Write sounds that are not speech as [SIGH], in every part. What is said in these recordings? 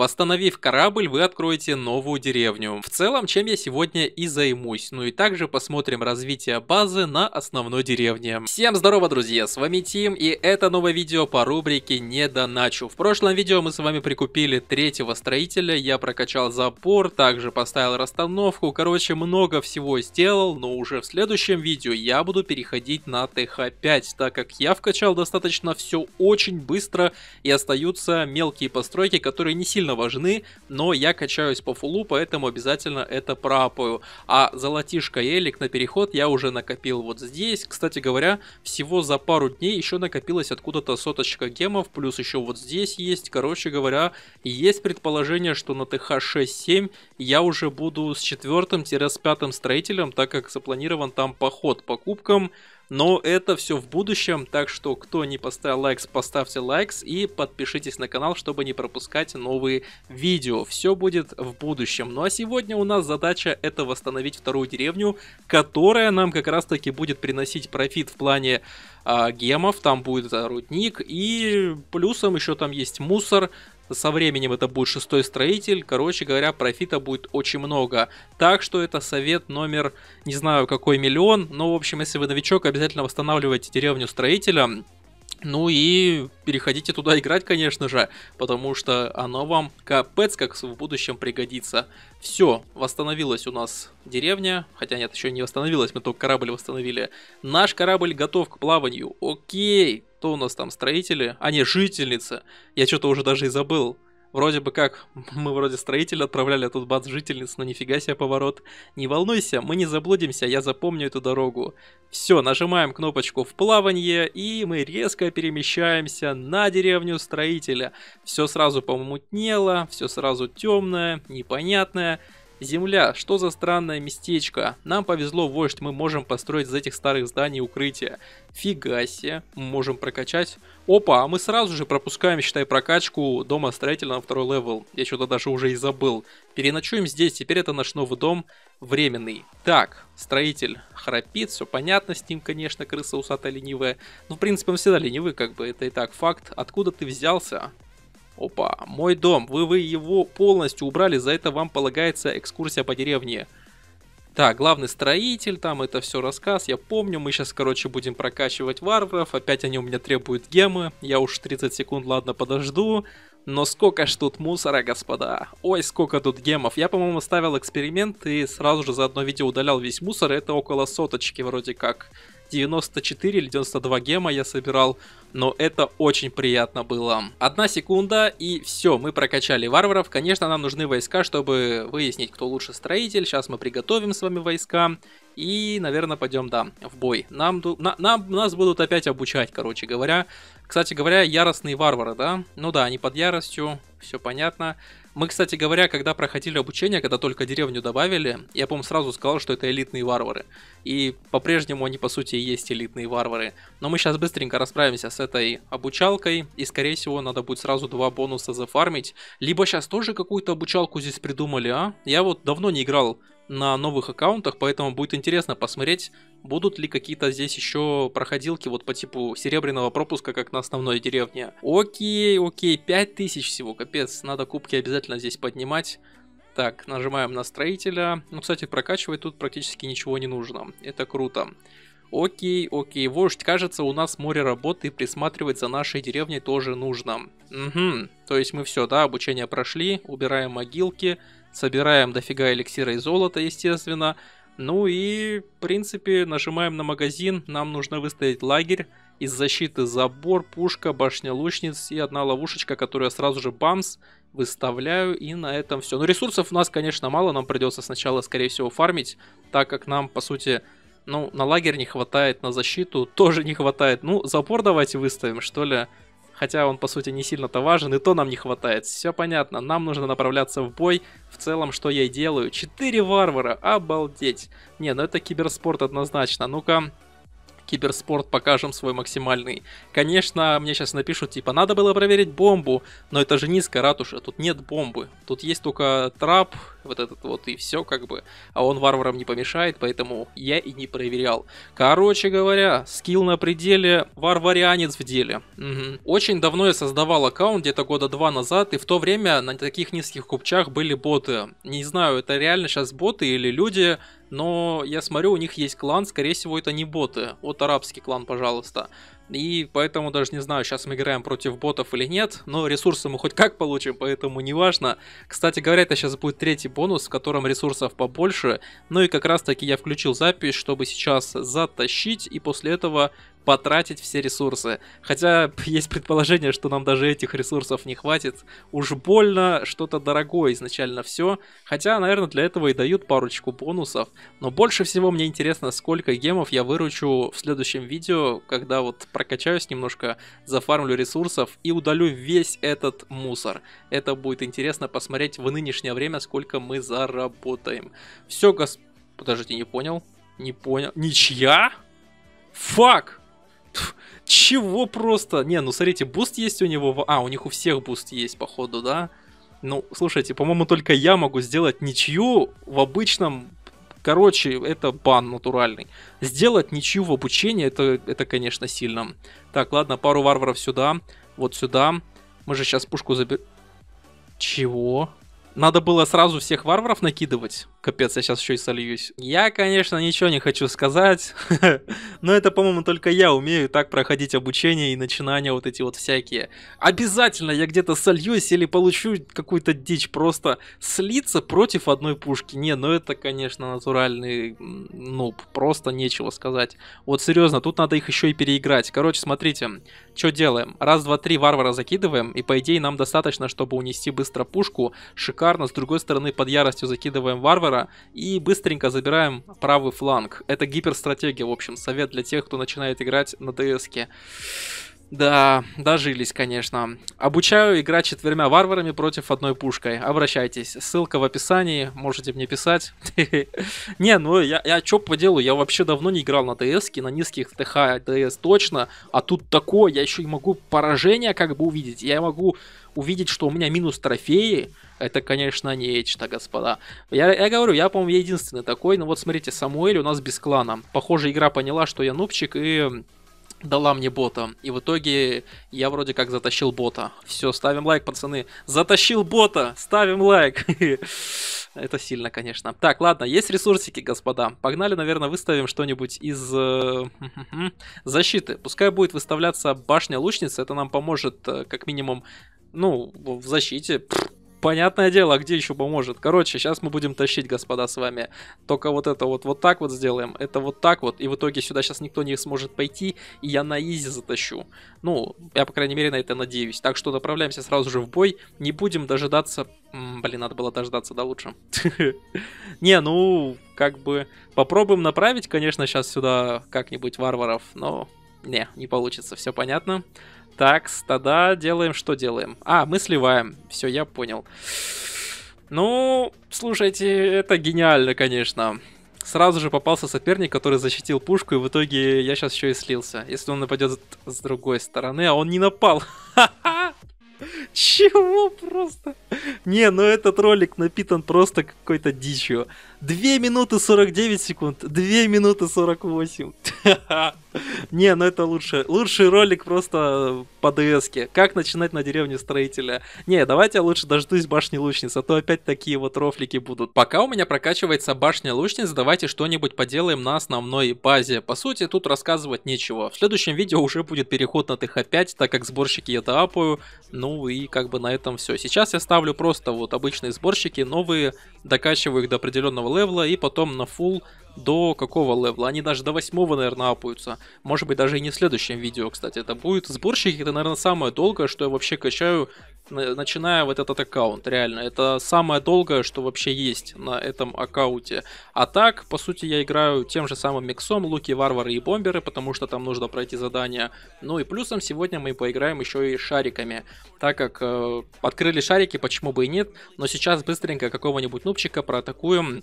Восстановив корабль, вы откроете новую деревню. В целом, чем я сегодня и займусь. Ну и также посмотрим развитие базы на основной деревне. Всем здорово, друзья, с вами Тим, и это новое видео по рубрике «Не доначу». В прошлом видео мы с вами прикупили третьего строителя, я прокачал запор, также поставил расстановку, короче, много всего сделал, но уже в следующем видео я буду переходить на ТХ-5, так как я вкачал достаточно все очень быстро, и остаются мелкие постройки, которые не сильно сильно важны, но я качаюсь по фулу, поэтому обязательно это прапаю. А золотишко элик на переход я уже накопил вот здесь. Кстати говоря, всего за пару дней еще накопилось откуда-то соточка гемов, плюс еще вот здесь есть. Короче говоря, есть предположение, что на ТХ-6-7 я уже буду с четвертым-с пятым строителем, так как запланирован там поход покупкам. Но это все в будущем, так что кто не поставил лайк, поставьте лайкс и подпишитесь на канал, чтобы не пропускать новые видео. Все будет в будущем. Ну а сегодня у нас задача это восстановить вторую деревню, которая нам как раз таки будет приносить профит в плане а, гемов, там будет рудник и плюсом еще там есть мусор, со временем это будет шестой строитель, короче говоря, профита будет очень много. Так что это совет номер, не знаю какой миллион, но в общем, если вы новичок, обязательно восстанавливайте деревню строителя, ну и переходите туда играть, конечно же, потому что оно вам капец как в будущем пригодится. Все, восстановилась у нас деревня, хотя нет, еще не восстановилась, мы только корабль восстановили. Наш корабль готов к плаванию, окей, то у нас там строители? А не, жительница, я что-то уже даже и забыл. Вроде бы как, [LAUGHS] мы вроде строитель отправляли, а тут бац, жительниц, но ну нифига себе поворот. Не волнуйся, мы не заблудимся, я запомню эту дорогу. Все, нажимаем кнопочку в плавание и мы резко перемещаемся на деревню строителя. Все сразу помутнело, все сразу темное, непонятное. Земля, что за странное местечко? Нам повезло, вождь, мы можем построить из этих старых зданий укрытие. Фига себе, можем прокачать. Опа, а мы сразу же пропускаем, считай, прокачку дома строителя на второй левел. Я что-то даже уже и забыл. Переночуем здесь, теперь это наш новый дом временный. Так, строитель храпит, все понятно с ним, конечно, крыса усатая ленивая. Ну, в принципе, он всегда ленивый, как бы, это и так факт. Откуда ты взялся? Опа, мой дом. Вы, вы его полностью убрали, за это вам полагается экскурсия по деревне. Так, главный строитель, там это все рассказ, я помню, мы сейчас, короче, будем прокачивать варваров, опять они у меня требуют гемы, я уж 30 секунд, ладно, подожду, но сколько ж тут мусора, господа, ой, сколько тут гемов, я, по-моему, ставил эксперимент и сразу же за одно видео удалял весь мусор, это около соточки вроде как, 94 или 92 гема я собирал, но это очень приятно было. Одна секунда и все, мы прокачали варваров. Конечно, нам нужны войска, чтобы выяснить, кто лучше строитель. Сейчас мы приготовим с вами войска и, наверное, пойдем, да, в бой. Нам, на, нам, нас будут опять обучать, короче говоря. Кстати говоря, яростные варвары, да? Ну да, они под яростью, все понятно. Мы, кстати говоря, когда проходили обучение, когда только деревню добавили, я, по-моему, сразу сказал, что это элитные варвары. И по-прежнему они, по сути, и есть элитные варвары. Но мы сейчас быстренько расправимся с этой обучалкой, и, скорее всего, надо будет сразу два бонуса зафармить. Либо сейчас тоже какую-то обучалку здесь придумали, а? Я вот давно не играл на новых аккаунтах, поэтому будет интересно посмотреть, будут ли какие-то здесь еще проходилки вот по типу серебряного пропуска, как на основной деревне. Окей, окей, 5000 всего, капец, надо кубки обязательно здесь поднимать. Так, нажимаем на строителя. Ну, кстати, прокачивать тут практически ничего не нужно. Это круто. Окей, окей, вождь, кажется, у нас море работы и присматривать за нашей деревней тоже нужно. Угу, то есть мы все, да, обучение прошли, убираем могилки, собираем дофига эликсира и золота, естественно. Ну и, в принципе, нажимаем на магазин, нам нужно выставить лагерь, из защиты забор, пушка, башня лучниц и одна ловушечка, которую я сразу же бамс выставляю и на этом все. Но ну, ресурсов у нас, конечно, мало, нам придется сначала, скорее всего, фармить, так как нам, по сути, ну, на лагерь не хватает, на защиту тоже не хватает. Ну, запор давайте выставим, что ли. Хотя он, по сути, не сильно-то важен, и то нам не хватает. Все понятно, нам нужно направляться в бой. В целом, что я и делаю. Четыре варвара, обалдеть. Не, ну это киберспорт однозначно. Ну-ка, киберспорт покажем свой максимальный. Конечно, мне сейчас напишут, типа, надо было проверить бомбу, но это же низкая ратуша, тут нет бомбы. Тут есть только трап, вот этот вот, и все как бы. А он варварам не помешает, поэтому я и не проверял. Короче говоря, скилл на пределе, варварианец в деле. Угу. Очень давно я создавал аккаунт, где-то года два назад, и в то время на таких низких купчах были боты. Не знаю, это реально сейчас боты или люди, но я смотрю, у них есть клан, скорее всего, это не боты. Вот арабский клан, пожалуйста. И поэтому даже не знаю, сейчас мы играем против ботов или нет, но ресурсы мы хоть как получим, поэтому не важно. Кстати говоря, это сейчас будет третий бонус, в котором ресурсов побольше. Ну и как раз таки я включил запись, чтобы сейчас затащить, и после этого потратить все ресурсы. Хотя [LAUGHS] есть предположение, что нам даже этих ресурсов не хватит. Уж больно что-то дорогое изначально все. Хотя, наверное, для этого и дают парочку бонусов. Но больше всего мне интересно, сколько гемов я выручу в следующем видео, когда вот прокачаюсь немножко, зафармлю ресурсов и удалю весь этот мусор. Это будет интересно посмотреть в нынешнее время, сколько мы заработаем. Все, гос... Подождите, не понял. Не понял. Ничья? Фак! Чего просто? Не, ну смотрите, буст есть у него. А, у них у всех буст есть, походу, да? Ну, слушайте, по-моему, только я могу сделать ничью в обычном... Короче, это бан натуральный. Сделать ничью в обучении, это, это конечно, сильно. Так, ладно, пару варваров сюда, вот сюда. Мы же сейчас пушку заберем. Чего? Надо было сразу всех варваров накидывать. Капец, я сейчас еще и сольюсь. Я, конечно, ничего не хочу сказать, [LAUGHS] но это, по-моему, только я умею так проходить обучение и начинания вот эти вот всякие. Обязательно я где-то сольюсь или получу какую-то дичь. Просто слиться против одной пушки. Не, ну это, конечно, натуральный нуб. Просто нечего сказать. Вот серьезно, тут надо их еще и переиграть. Короче, смотрите. Что делаем? Раз, два, три варвара закидываем, и по идее нам достаточно, чтобы унести быстро пушку. Шикарно, с другой стороны под яростью закидываем варвара и быстренько забираем правый фланг. Это гиперстратегия, в общем, совет для тех, кто начинает играть на ДСке. Да, дожились, конечно. Обучаю играть четверьмя варварами против одной пушкой. Обращайтесь. Ссылка в описании. Можете мне писать. [LAUGHS] Не, ну я, я чё по делу? Я вообще давно не играл на ДС, на низких ТХ ДС точно. А тут такое, я еще и могу поражение как бы увидеть. Я могу увидеть, что у меня минус трофеи. Это, конечно, нечто, господа. Я, я говорю, я, по-моему, единственный такой. Но ну вот смотрите, Самуэль у нас без клана. Похоже, игра поняла, что я нубчик и дала мне бота. И в итоге я вроде как затащил бота. Все, ставим лайк, пацаны. Затащил бота! Ставим лайк! [LAUGHS] Это сильно, конечно. Так, ладно, есть ресурсики, господа. Погнали, наверное, выставим что-нибудь из э, [LAUGHS] защиты. Пускай будет выставляться башня лучницы. Это нам поможет э, как минимум, ну, в защите. Понятное дело, а где еще поможет? Короче, сейчас мы будем тащить, господа, с вами. Только вот это вот, вот так вот сделаем, это вот так вот, и в итоге сюда сейчас никто не сможет пойти, и я на изи затащу. Ну, я, по крайней мере, на это надеюсь. Так что направляемся сразу же в бой, не будем дожидаться... М, блин, надо было дождаться, да, лучше. [LAUGHS] Не, ну, как бы... Попробуем направить, конечно, сейчас сюда как-нибудь варваров, но... Не, не получится, все понятно. Понятно. Так, тогда делаем, что делаем. А, мы сливаем. Все, я понял. Ну, слушайте, это гениально, конечно. Сразу же попался соперник, который защитил пушку, и в итоге я сейчас еще и слился. Если он нападет с другой стороны, а он не напал. Чего просто? Не, ну этот ролик напитан просто какой-то дичью. 2 минуты 49 секунд, 2 минуты 48. [LAUGHS] Не, ну это лучше. Лучший ролик просто по дс Как начинать на деревне строителя. Не, давайте я лучше дождусь башни лучниц, а то опять такие вот рофлики будут. Пока у меня прокачивается башня лучниц, давайте что-нибудь поделаем на основной базе. По сути, тут рассказывать нечего. В следующем видео уже будет переход на ТХ5, так как сборщики я апаю. Ну и как бы на этом все. Сейчас я ставлю просто вот обычные сборщики, новые, докачиваю их до определенного левла и потом на фул до какого левла. Они даже до восьмого, наверное, апаются. Может быть, даже и не в следующем видео, кстати. Это будет сборщик, это, наверное, самое долгое, что я вообще качаю, начиная вот этот аккаунт, реально. Это самое долгое, что вообще есть на этом аккаунте. А так, по сути, я играю тем же самым миксом, луки, варвары и бомберы, потому что там нужно пройти задания. Ну и плюсом сегодня мы поиграем еще и шариками, так как э, открыли шарики, почему бы и нет. Но сейчас быстренько какого-нибудь нубчика проатакуем.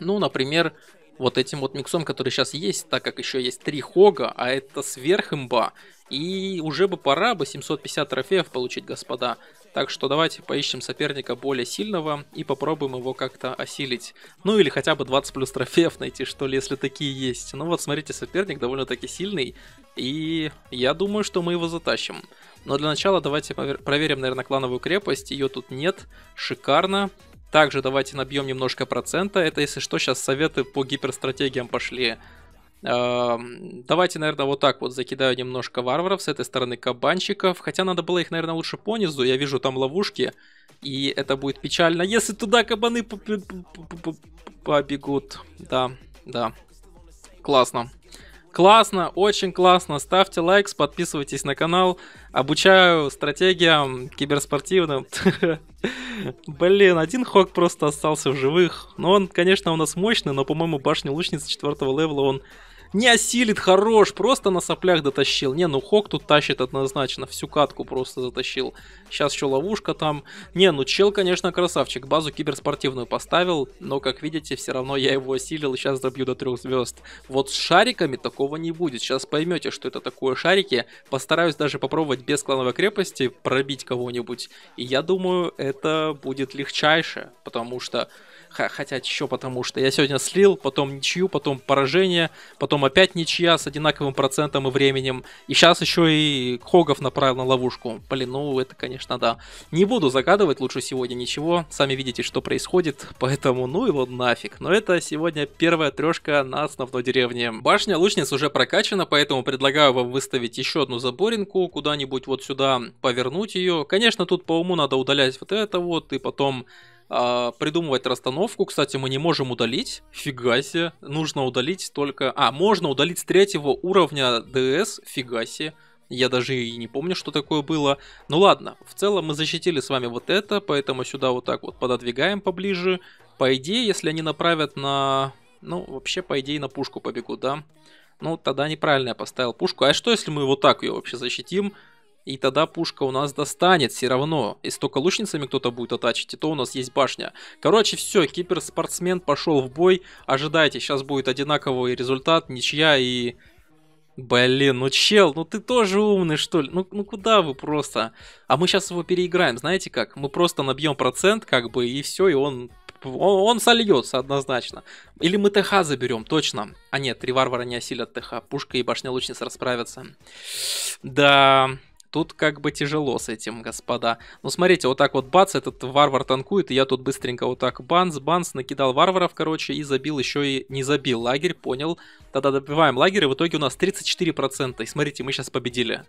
Ну, например, вот этим вот миксом, который сейчас есть, так как еще есть три хога, а это сверх имба. И уже бы пора бы 750 трофеев получить, господа. Так что давайте поищем соперника более сильного и попробуем его как-то осилить. Ну или хотя бы 20 плюс трофеев найти, что ли, если такие есть. Ну вот, смотрите, соперник довольно-таки сильный. И я думаю, что мы его затащим. Но для начала давайте проверим, наверное, клановую крепость. Ее тут нет. Шикарно. Также давайте набьем немножко процента. Это, если что, сейчас советы по гиперстратегиям пошли. Эм, давайте, наверное, вот так вот закидаю немножко варваров с этой стороны кабанчиков. Хотя надо было их, наверное, лучше понизу. Я вижу там ловушки. И это будет печально, если туда кабаны побегут. Да, да. Классно. Классно, очень классно. Ставьте лайк, подписывайтесь на канал. Обучаю стратегиям киберспортивным. [LAUGHS] Блин, один Хок просто остался в живых. Но ну, он, конечно, у нас мощный, но, по-моему, башня лучницы четвертого левела он не осилит, хорош, просто на соплях дотащил. Не, ну Хок тут тащит однозначно, всю катку просто затащил. Сейчас еще ловушка там. Не, ну чел, конечно, красавчик, базу киберспортивную поставил, но, как видите, все равно я его осилил и сейчас добью до трех звезд. Вот с шариками такого не будет, сейчас поймете, что это такое шарики. Постараюсь даже попробовать без клановой крепости пробить кого-нибудь. И я думаю, это будет легчайше, потому что хотя еще потому, что я сегодня слил, потом ничью, потом поражение, потом опять ничья с одинаковым процентом и временем. И сейчас еще и Хогов направил на ловушку. Блин, ну это, конечно, да. Не буду загадывать лучше сегодня ничего. Сами видите, что происходит, [LAUGHS] поэтому ну его нафиг. Но это сегодня первая трешка на основной деревне. Башня лучниц уже прокачана, поэтому предлагаю вам выставить еще одну заборинку, куда-нибудь вот сюда повернуть ее. Конечно, тут по уму надо удалять вот это вот, и потом а, придумывать расстановку. Кстати, мы не можем удалить. Фига себе. Нужно удалить только... А, можно удалить с третьего уровня ДС. Фига себе. Я даже и не помню, что такое было. Ну ладно, в целом мы защитили с вами вот это, поэтому сюда вот так вот пододвигаем поближе. По идее, если они направят на... Ну, вообще, по идее, на пушку побегу, да? Ну, тогда неправильно я поставил пушку. А что, если мы вот так ее вообще защитим? И тогда пушка у нас достанет все равно. Если только лучницами кто-то будет атачить, и то у нас есть башня. Короче, все, киберспортсмен пошел в бой. Ожидайте, сейчас будет одинаковый результат, ничья и... Блин, ну чел, ну ты тоже умный, что ли? Ну, ну куда вы просто? А мы сейчас его переиграем, знаете как? Мы просто набьем процент, как бы, и все, и он он, он сольется однозначно. Или мы ТХ заберем, точно. А нет, три варвара не осилят ТХ. Пушка и башня лучниц расправятся. Да, Тут как бы тяжело с этим, господа. Ну, смотрите, вот так вот бац, этот варвар танкует, и я тут быстренько вот так банс, банс, накидал варваров, короче, и забил еще и не забил лагерь, понял. Тогда добиваем лагерь, и в итоге у нас 34%. И смотрите, мы сейчас победили.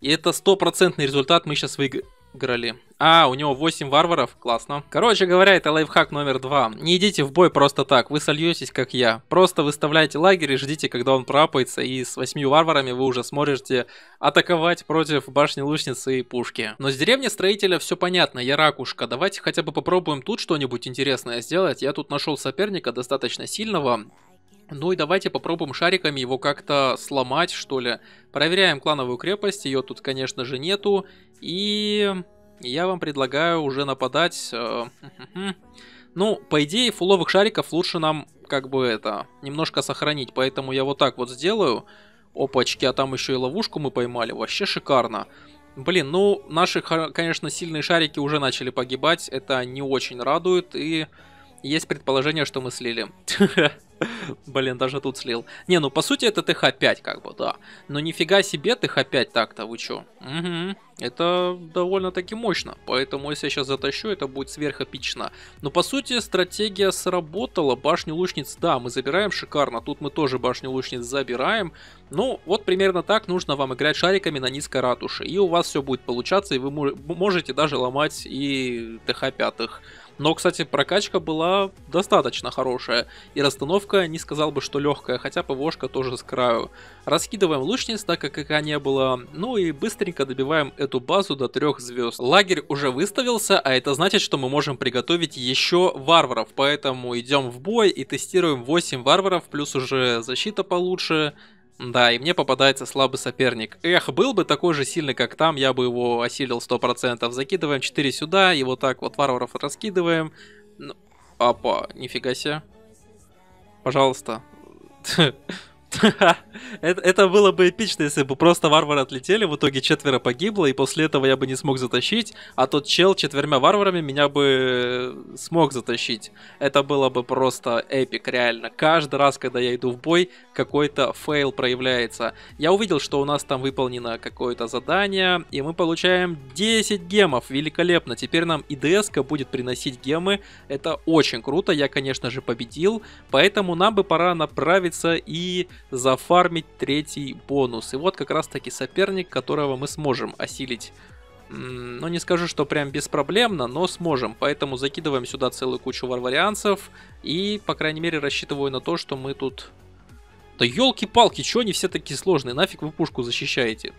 И это стопроцентный результат, мы сейчас выиграем. Грали. А, у него 8 варваров, классно. Короче говоря, это лайфхак номер 2. Не идите в бой просто так, вы сольетесь, как я. Просто выставляйте лагерь и ждите, когда он пропается, и с 8 варварами вы уже сможете атаковать против башни лучницы и пушки. Но с деревни строителя все понятно, я ракушка. Давайте хотя бы попробуем тут что-нибудь интересное сделать. Я тут нашел соперника достаточно сильного, ну и давайте попробуем шариками его как-то сломать, что ли. Проверяем клановую крепость, ее тут, конечно же, нету. И я вам предлагаю уже нападать... Э, [LAUGHS] ну, по идее, фуловых шариков лучше нам, как бы это, немножко сохранить. Поэтому я вот так вот сделаю. Опачки, а там еще и ловушку мы поймали. Вообще шикарно. Блин, ну, наши, конечно, сильные шарики уже начали погибать. Это не очень радует. И есть предположение, что мы слили. [LAUGHS] Блин, даже тут слил. Не, ну по сути это ТХ-5 как бы, да. Но нифига себе ТХ-5 так-то, вы чё? Угу. Это довольно-таки мощно. Поэтому если я сейчас затащу, это будет сверхопично. Но по сути стратегия сработала. Башню лучниц, да, мы забираем шикарно. Тут мы тоже башню лучниц забираем. Ну, вот примерно так нужно вам играть шариками на низкой ратуше. И у вас все будет получаться, и вы можете даже ломать и ТХ-5. Но, кстати, прокачка была достаточно хорошая, и расстановка не сказал бы, что легкая, хотя ПВОшка тоже с краю. Раскидываем лучниц, так как ИК не было, ну и быстренько добиваем эту базу до трех звезд. Лагерь уже выставился, а это значит, что мы можем приготовить еще варваров, поэтому идем в бой и тестируем 8 варваров, плюс уже защита получше, да, и мне попадается слабый соперник. Эх, был бы такой же сильный, как там, я бы его осилил 100%. Закидываем 4 сюда, и вот так вот варваров раскидываем. Ну, апа, нифига себе. Пожалуйста. [LAUGHS] Это, было бы эпично, если бы просто варвары отлетели, в итоге четверо погибло, и после этого я бы не смог затащить, а тот чел четверьмя варварами меня бы э, смог затащить. Это было бы просто эпик, реально. Каждый раз, когда я иду в бой, какой-то фейл проявляется. Я увидел, что у нас там выполнено какое-то задание, и мы получаем 10 гемов. Великолепно. Теперь нам идс будет приносить гемы. Это очень круто. Я, конечно же, победил. Поэтому нам бы пора направиться и зафармить оформить третий бонус. И вот как раз таки соперник, которого мы сможем осилить. Ну, не скажу, что прям беспроблемно, но сможем. Поэтому закидываем сюда целую кучу варварианцев. И, по крайней мере, рассчитываю на то, что мы тут да елки-палки, чё они все такие сложные? Нафиг вы пушку защищаете?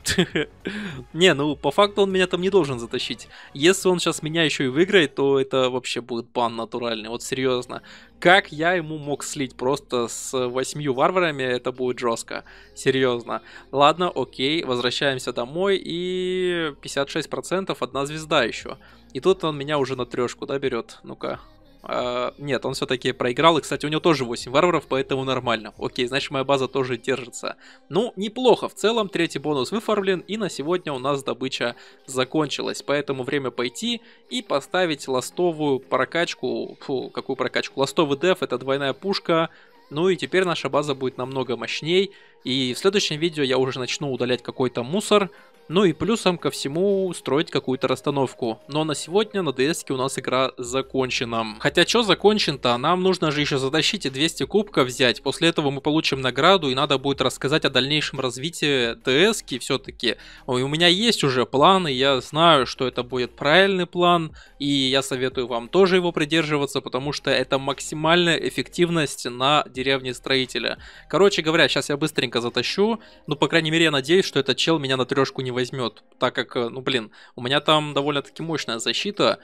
[LAUGHS] Не, ну по факту он меня там не должен затащить. Если он сейчас меня еще и выиграет, то это вообще будет бан натуральный. Вот серьезно. Как я ему мог слить просто с восьмью варварами, это будет жестко. Серьезно. Ладно, окей, возвращаемся домой и 56% одна звезда еще. И тут он меня уже на трешку, да, берет. Ну-ка, а, нет, он все-таки проиграл. И, кстати, у него тоже 8 варваров, поэтому нормально. Окей, значит, моя база тоже держится. Ну, неплохо. В целом, третий бонус выфармлен. И на сегодня у нас добыча закончилась. Поэтому время пойти и поставить ластовую прокачку. Фу, какую прокачку? Ластовый деф, это двойная пушка. Ну и теперь наша база будет намного мощней. И в следующем видео я уже начну удалять какой-то мусор. Ну и плюсом ко всему строить какую-то расстановку. Но на сегодня на ds у нас игра закончена. Хотя что закончен-то? Нам нужно же еще затащить и 200 кубков взять. После этого мы получим награду и надо будет рассказать о дальнейшем развитии ds все-таки. У меня есть уже планы, я знаю, что это будет правильный план. И я советую вам тоже его придерживаться, потому что это максимальная эффективность на деревне строителя. Короче говоря, сейчас я быстренько затащу. Ну, по крайней мере, я надеюсь, что этот чел меня на трешку не возьмет, так как, э, ну блин, у меня там довольно-таки мощная защита.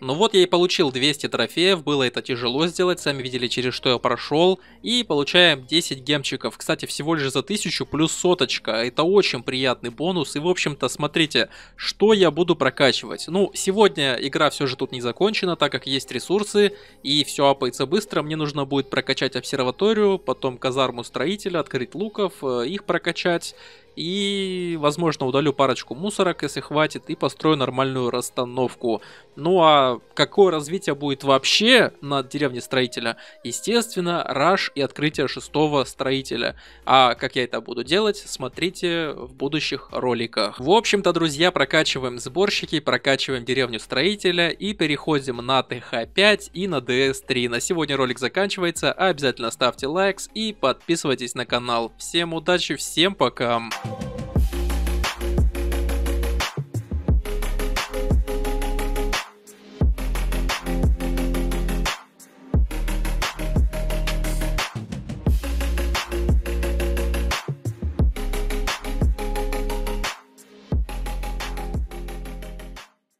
Ну вот я и получил 200 трофеев, было это тяжело сделать, сами видели через что я прошел, и получаем 10 гемчиков, кстати всего лишь за 1000 плюс соточка, это очень приятный бонус, и в общем-то смотрите, что я буду прокачивать. Ну сегодня игра все же тут не закончена, так как есть ресурсы, и все апается быстро, мне нужно будет прокачать обсерваторию, потом казарму строителя, открыть луков, э, их прокачать, и, возможно, удалю парочку мусорок, если хватит, и построю нормальную расстановку. Ну а какое развитие будет вообще на деревне строителя? Естественно, раш и открытие шестого строителя. А как я это буду делать, смотрите в будущих роликах. В общем-то, друзья, прокачиваем сборщики, прокачиваем деревню строителя и переходим на ТХ5 и на ДС3. На сегодня ролик заканчивается, обязательно ставьте лайк и подписывайтесь на канал. Всем удачи, всем пока!